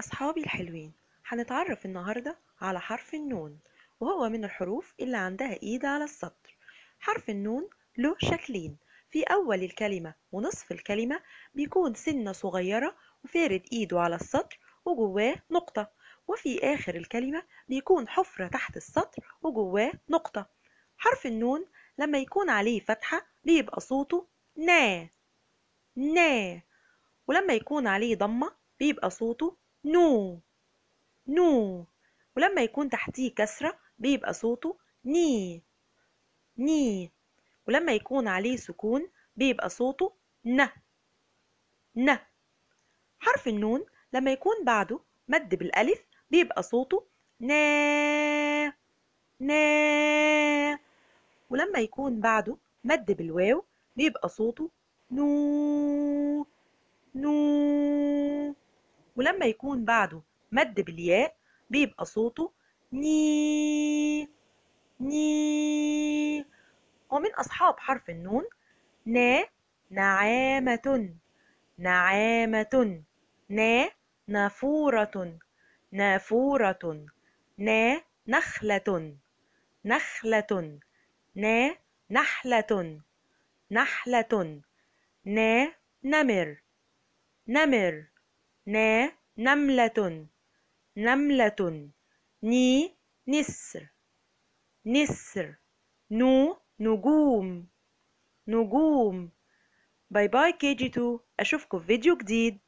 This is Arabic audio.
أصحابي الحلوين هنتعرف النهاردة على حرف النون وهو من الحروف اللي عندها إيد على السطر حرف النون له شكلين في أول الكلمة ونصف الكلمة بيكون سنة صغيرة وفارد إيده على السطر وجواه نقطة وفي آخر الكلمة بيكون حفرة تحت السطر وجواه نقطة حرف النون لما يكون عليه فتحة بيبقى صوته نا نا ولما يكون عليه ضمة بيبقى صوته نو نو ولما يكون تحتيه كسرة بيبقى صوته ني ني ولما يكون عليه سكون بيبقى صوته ن ن حرف النون لما يكون بعده مد بالألف بيبقى صوته نا نا ولما يكون بعده مد بالواو بيبقى صوته نو نو ولما يكون بعده مد بالياء بيبقى صوته ني ني ومن أصحاب حرف النون نا نعامة نعامة نا نافورة نافورة نا نخلة نخلة نا نحلة نحلة نا نمر نمر نا نملة نملة ني نسر نسر نو نجوم نجوم باي باي كيجي تو اشوفكم في فيديو جديد